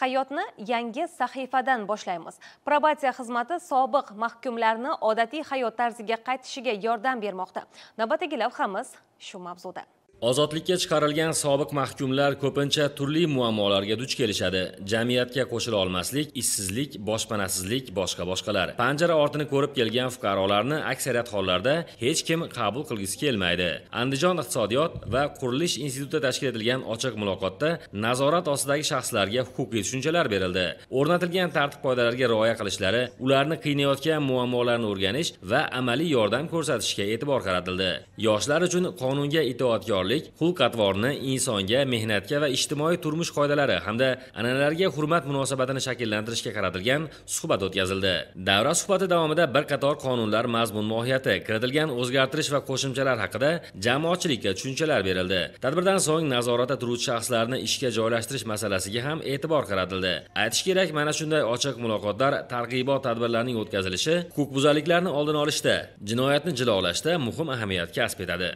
hayotni yangi sahifadan boshlaymiz probatsiya xizmati sobiq mahkumlarni odatiy hayot tarziga qaytishiga yordam bermoqda navbatdagi lavhamiz shu mavzuda ozodlikka chiqarilgan sobiq mahkumlar ko'pincha turli muammolarga duch kelishadi jamiyatga qo'shila olmaslik ishsizlik boshpanasizlik boshqa boshqalar panjara ortini ko'rib kelgan fuqarolarni aksariyat hollarda hech kim qabul qilgisi kelmaydi andijon iqtisodiyot va qurilish instituti tashkil etilgan ochiq muloqotda nazorat ostidagi shaxslarga huquqiy tushunchalar berildi o'rnatilgan tartib qoidalarga rioya qilishlari ularni qiynayotgan muammolarni o'rganish va amaliy yordam ko'rsatishga e'tibor qaratildi yoshlar uchun qonunga itoatkor hamkorlik xulq atvorni insonga mehnatga va ijtimoiy turmush qoidalari hamda an'analarga hurmat munosabatini shakllantirishga qaratilgan suhbat o'tkazildi davra suhbati davomida bir qator qonunlar mazmun mohiyati kiritilgan o'zgartirish va qo'shimchalar haqida jamoatchilikka tushunchalar berildi tadbirdan so'ng nazoratda turuvchi shaxslarni ishga joylashtirish masalasiga ham e'tibor qaratildi aytish kerak mana shunday ochiq muloqotlar targ'ibot tadbirlarining o'tkazilishi huquqbuzarliklarni oldini olishda jinoyatni jilolashda muhim ahamiyat kasb etadi